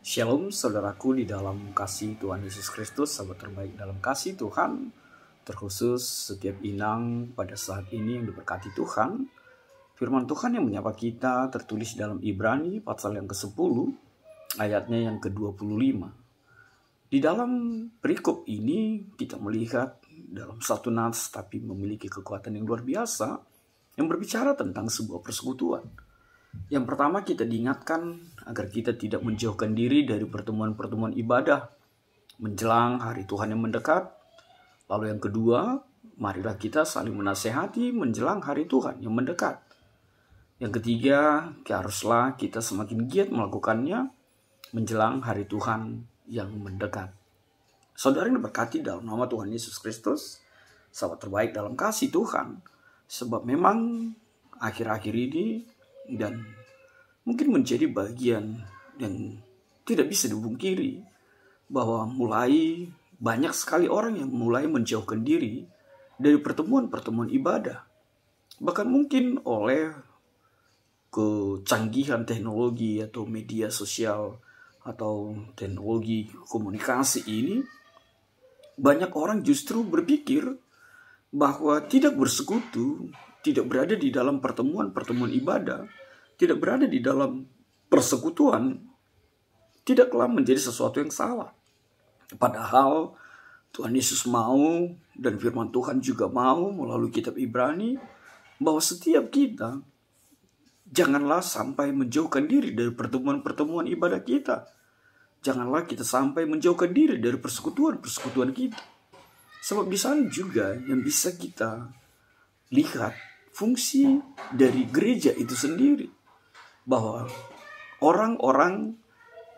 Shalom saudaraku di dalam kasih Tuhan Yesus Kristus, sahabat terbaik dalam kasih Tuhan, terkhusus setiap inang pada saat ini yang diberkati Tuhan. Firman Tuhan yang menyapa kita tertulis dalam Ibrani pasal yang ke-10, ayatnya yang ke-25. Di dalam perikop ini kita melihat dalam satu nats tapi memiliki kekuatan yang luar biasa yang berbicara tentang sebuah persekutuan yang pertama kita diingatkan agar kita tidak menjauhkan diri dari pertemuan-pertemuan ibadah menjelang hari Tuhan yang mendekat. Lalu yang kedua, marilah kita saling menasehati menjelang hari Tuhan yang mendekat. Yang ketiga, ya haruslah kita semakin giat melakukannya menjelang hari Tuhan yang mendekat. Saudara yang diberkati dalam nama Tuhan Yesus Kristus, sahabat terbaik dalam kasih Tuhan, sebab memang akhir-akhir ini dan mungkin menjadi bagian dan tidak bisa dibungkiri bahwa mulai banyak sekali orang yang mulai menjauhkan diri dari pertemuan-pertemuan ibadah. Bahkan mungkin oleh kecanggihan teknologi atau media sosial atau teknologi komunikasi ini banyak orang justru berpikir bahwa tidak bersekutu tidak berada di dalam pertemuan-pertemuan ibadah, tidak berada di dalam persekutuan, tidaklah menjadi sesuatu yang salah. Padahal Tuhan Yesus mau dan firman Tuhan juga mau melalui kitab Ibrani bahwa setiap kita janganlah sampai menjauhkan diri dari pertemuan-pertemuan ibadah kita. Janganlah kita sampai menjauhkan diri dari persekutuan-persekutuan kita. Sebab di sana juga yang bisa kita lihat fungsi dari gereja itu sendiri bahwa orang-orang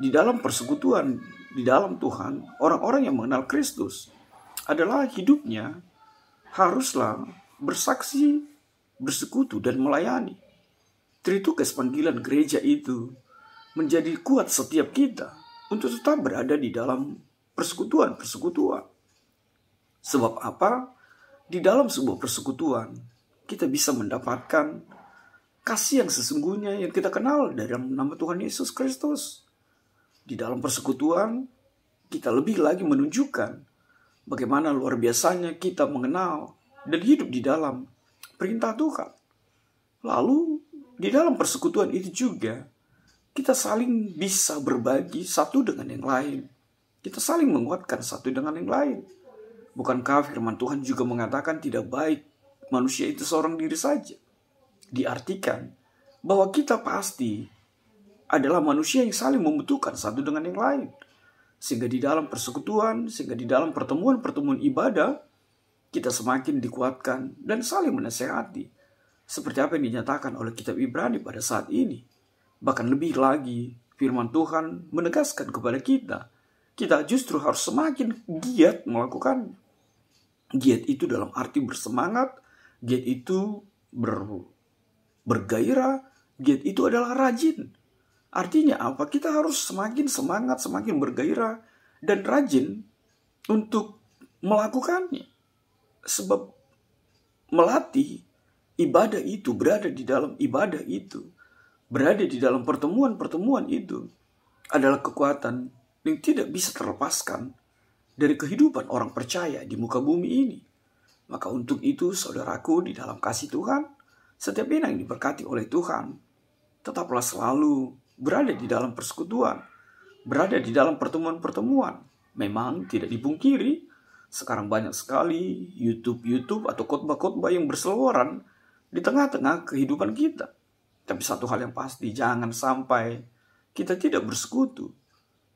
di dalam persekutuan di dalam Tuhan, orang-orang yang mengenal Kristus adalah hidupnya haruslah bersaksi, bersekutu dan melayani. tritukes panggilan gereja itu menjadi kuat setiap kita untuk tetap berada di dalam persekutuan-persekutuan. Sebab apa? Di dalam sebuah persekutuan, kita bisa mendapatkan kasih yang sesungguhnya yang kita kenal dari nama Tuhan Yesus Kristus. Di dalam persekutuan, kita lebih lagi menunjukkan bagaimana luar biasanya kita mengenal dan hidup di dalam perintah Tuhan. Lalu, di dalam persekutuan itu juga, kita saling bisa berbagi satu dengan yang lain. Kita saling menguatkan satu dengan yang lain. Bukankah firman Tuhan juga mengatakan tidak baik manusia itu seorang diri saja. Diartikan bahwa kita pasti adalah manusia yang saling membutuhkan satu dengan yang lain. Sehingga di dalam persekutuan, sehingga di dalam pertemuan-pertemuan ibadah, kita semakin dikuatkan dan saling menasehati. Seperti apa yang dinyatakan oleh kitab Ibrani pada saat ini. Bahkan lebih lagi, firman Tuhan menegaskan kepada kita, kita justru harus semakin giat melakukan Giat itu dalam arti bersemangat, Giat itu ber, bergairah, giat itu adalah rajin. Artinya apa? Kita harus semakin semangat, semakin bergairah dan rajin untuk melakukannya. Sebab melatih ibadah itu berada di dalam ibadah itu, berada di dalam pertemuan-pertemuan itu adalah kekuatan yang tidak bisa terlepaskan dari kehidupan orang percaya di muka bumi ini. Maka untuk itu, saudaraku, di dalam kasih Tuhan, setiap dia yang diberkati oleh Tuhan, tetaplah selalu berada di dalam persekutuan, berada di dalam pertemuan-pertemuan. Memang tidak dipungkiri, sekarang banyak sekali YouTube-YouTube atau khotbah-khotbah yang berseluaran di tengah-tengah kehidupan kita. Tapi satu hal yang pasti, jangan sampai kita tidak bersekutu.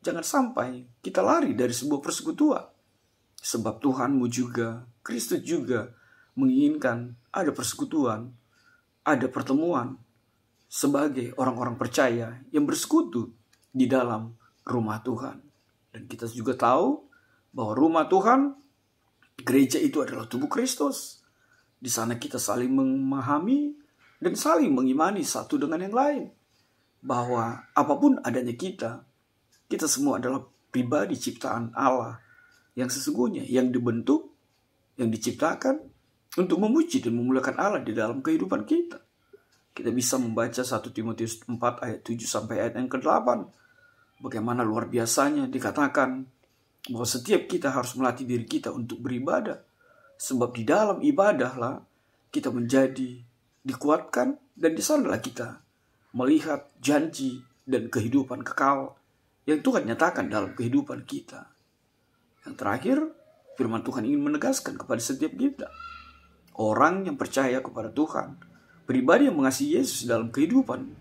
Jangan sampai kita lari dari sebuah persekutuan. Sebab Tuhanmu juga, Kristus juga menginginkan ada persekutuan, ada pertemuan sebagai orang-orang percaya yang bersekutu di dalam rumah Tuhan. Dan kita juga tahu bahwa rumah Tuhan, gereja itu adalah tubuh Kristus. Di sana kita saling memahami dan saling mengimani satu dengan yang lain. Bahwa apapun adanya kita, kita semua adalah pribadi ciptaan Allah yang sesungguhnya, yang dibentuk, yang diciptakan untuk memuji dan memuliakan Allah di dalam kehidupan kita. Kita bisa membaca 1 Timotius 4 ayat 7 sampai ayat yang ke-8. Bagaimana luar biasanya dikatakan bahwa setiap kita harus melatih diri kita untuk beribadah. Sebab di dalam ibadahlah kita menjadi dikuatkan dan di sanalah kita melihat janji dan kehidupan kekal yang Tuhan nyatakan dalam kehidupan kita. Yang terakhir, firman Tuhan ingin menegaskan kepada setiap kita. Orang yang percaya kepada Tuhan, pribadi yang mengasihi Yesus dalam kehidupan,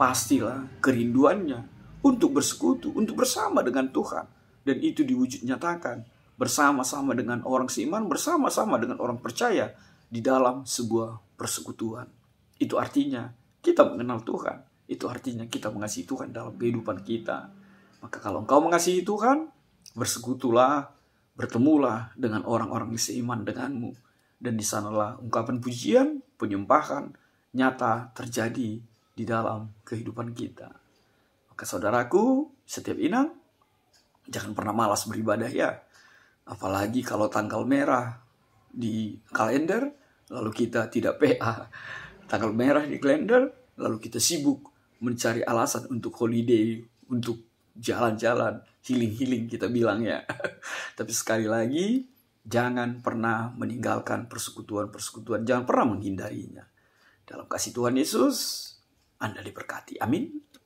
pastilah kerinduannya untuk bersekutu, untuk bersama dengan Tuhan. Dan itu diwujud nyatakan bersama-sama dengan orang seiman, bersama-sama dengan orang percaya di dalam sebuah persekutuan. Itu artinya kita mengenal Tuhan. Itu artinya kita mengasihi Tuhan dalam kehidupan kita. Maka kalau engkau mengasihi Tuhan, bersekutulah, bertemulah dengan orang-orang yang seiman denganmu. Dan di sanalah ungkapan pujian, penyembahan, nyata terjadi di dalam kehidupan kita. Maka saudaraku, setiap inang, jangan pernah malas beribadah ya. Apalagi kalau tanggal merah di kalender, lalu kita tidak PA. Tanggal merah di kalender, lalu kita sibuk mencari alasan untuk holiday, untuk jalan-jalan, healing-healing kita bilang ya. Tapi sekali lagi, jangan pernah meninggalkan persekutuan-persekutuan, jangan pernah menghindarinya. Dalam kasih Tuhan Yesus, Anda diberkati. Amin.